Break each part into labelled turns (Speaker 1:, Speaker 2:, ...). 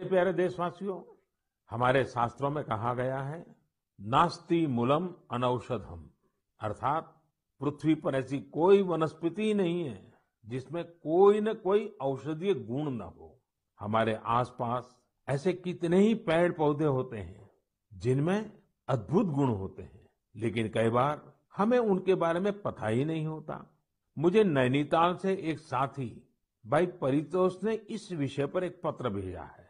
Speaker 1: मेरे प्यारे देशवासियों हमारे शास्त्रों में कहा गया है नास्ति मूलम अनौषधम अर्थात पृथ्वी पर ऐसी कोई वनस्पति ही नहीं है जिसमें कोई न कोई औषधीय गुण न हो हमारे आसपास ऐसे कितने ही पेड़ पौधे होते हैं जिनमें अद्भुत गुण होते हैं लेकिन कई बार हमें उनके बारे में पता ही नहीं होता मुझे नैनीताल से एक साथी भाई परितोष ने इस विषय पर एक पत्र भेजा है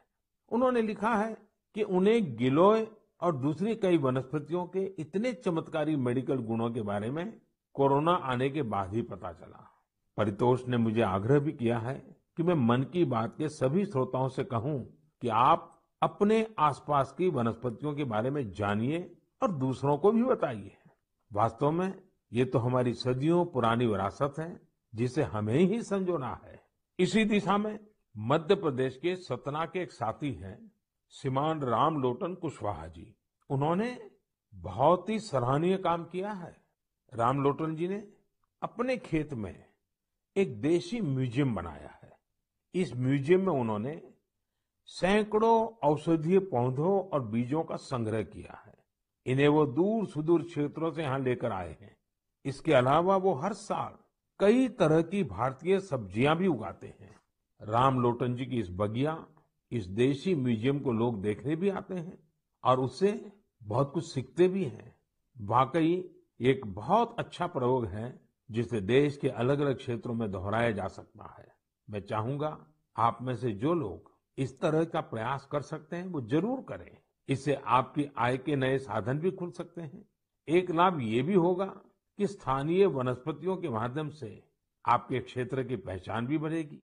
Speaker 1: उन्होंने लिखा है कि उन्हें गिलोय और दूसरी कई वनस्पतियों के इतने चमत्कारी मेडिकल गुणों के बारे में कोरोना आने के बाद ही पता चला परितोष ने मुझे आग्रह भी किया है कि मैं मन की बात के सभी श्रोताओं से कहूं कि आप अपने आसपास की वनस्पतियों के बारे में जानिए और दूसरों को भी बताइए वास्तव में ये तो हमारी सदियों पुरानी विरासत है जिसे हमें ही संजोना है इसी दिशा में मध्य प्रदेश के सतना के एक साथी हैं श्रीमान राम लोटन कुशवाहा जी उन्होंने बहुत ही सराहनीय काम किया है राम लोटन जी ने अपने खेत में एक देशी म्यूजियम बनाया है इस म्यूजियम में उन्होंने सैकड़ों औषधीय पौधों और बीजों का संग्रह किया है इन्हें वो दूर सुदूर क्षेत्रों से यहाँ लेकर आए हैं इसके अलावा वो हर साल कई तरह की भारतीय सब्जियां भी उगाते हैं राम लोटन जी की इस बगिया इस देशी म्यूजियम को लोग देखने भी आते हैं और उससे बहुत कुछ सीखते भी हैं वाकई एक बहुत अच्छा प्रयोग है जिसे देश के अलग अलग क्षेत्रों में दोहराया जा सकता है मैं चाहूंगा आप में से जो लोग इस तरह का प्रयास कर सकते हैं वो जरूर करें इससे आपकी आय के नए साधन भी खुल सकते हैं एक लाभ ये भी होगा कि स्थानीय वनस्पतियों के माध्यम से आपके क्षेत्र की पहचान भी बढ़ेगी